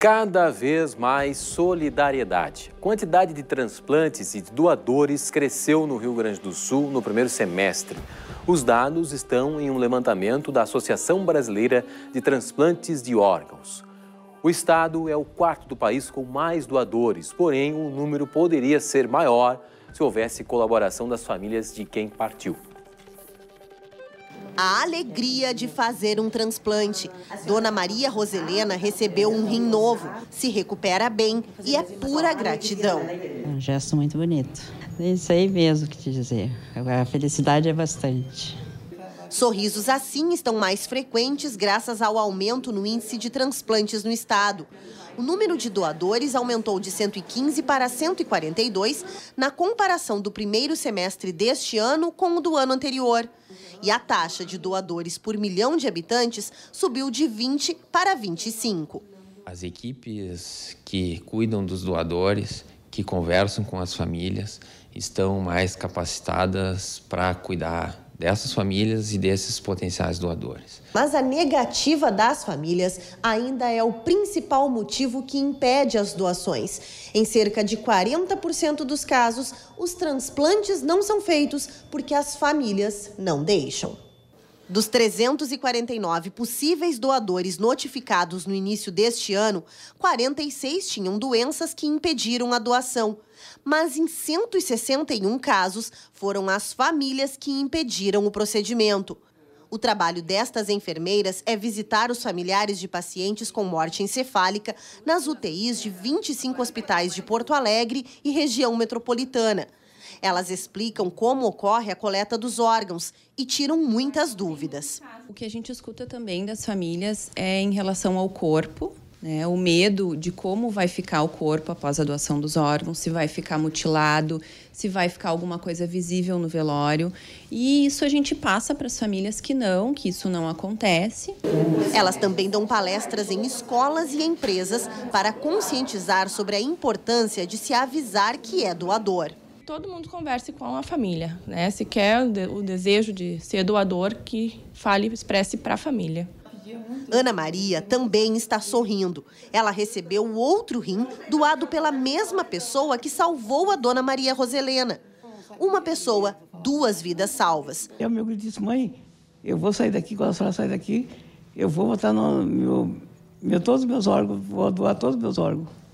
Cada vez mais solidariedade. A quantidade de transplantes e de doadores cresceu no Rio Grande do Sul no primeiro semestre. Os dados estão em um levantamento da Associação Brasileira de Transplantes de Órgãos. O estado é o quarto do país com mais doadores, porém o número poderia ser maior se houvesse colaboração das famílias de quem partiu a alegria de fazer um transplante. Dona Maria Roselena recebeu um rim novo, se recupera bem e é pura gratidão. É um gesto muito bonito. É isso aí mesmo que te dizer. A felicidade é bastante. Sorrisos assim estão mais frequentes graças ao aumento no índice de transplantes no estado. O número de doadores aumentou de 115 para 142 na comparação do primeiro semestre deste ano com o do ano anterior e a taxa de doadores por milhão de habitantes subiu de 20 para 25. As equipes que cuidam dos doadores, que conversam com as famílias, estão mais capacitadas para cuidar dessas famílias e desses potenciais doadores. Mas a negativa das famílias ainda é o principal motivo que impede as doações. Em cerca de 40% dos casos, os transplantes não são feitos porque as famílias não deixam. Dos 349 possíveis doadores notificados no início deste ano, 46 tinham doenças que impediram a doação. Mas em 161 casos, foram as famílias que impediram o procedimento. O trabalho destas enfermeiras é visitar os familiares de pacientes com morte encefálica nas UTIs de 25 hospitais de Porto Alegre e região metropolitana. Elas explicam como ocorre a coleta dos órgãos e tiram muitas dúvidas. O que a gente escuta também das famílias é em relação ao corpo, né, o medo de como vai ficar o corpo após a doação dos órgãos, se vai ficar mutilado, se vai ficar alguma coisa visível no velório. E isso a gente passa para as famílias que não, que isso não acontece. Elas também dão palestras em escolas e empresas para conscientizar sobre a importância de se avisar que é doador todo mundo converse com a família, né? Se quer o desejo de ser doador, que fale, expresse para a família. Ana Maria também está sorrindo. Ela recebeu o outro rim doado pela mesma pessoa que salvou a dona Maria Roselena. Uma pessoa, duas vidas salvas. Eu meu grito disse, mãe, eu vou sair daqui, quando a senhora sair daqui, eu vou botar no meu, meu todos os meus órgãos, vou doar todos os meus órgãos.